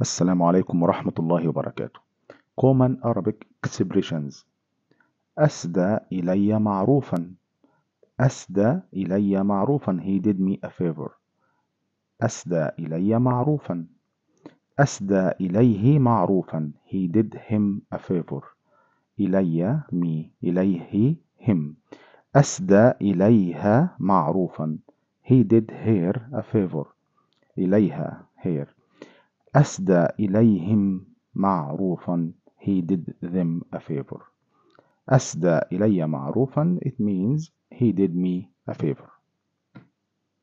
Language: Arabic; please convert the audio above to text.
السلام عليكم ورحمة الله وبركاته Common Arabic Expressions أسدى إلي معروفا أسدى إلي معروفا He did me a favor أسدى إلي معروفا أسدى إليه معروفا He did him a favor إلي me إليه him أسدى إليها معروفا He did her a favor إليها her أسدى إليهم معروفا he did them a favor أسدى إلي معروفا it means he did me a favor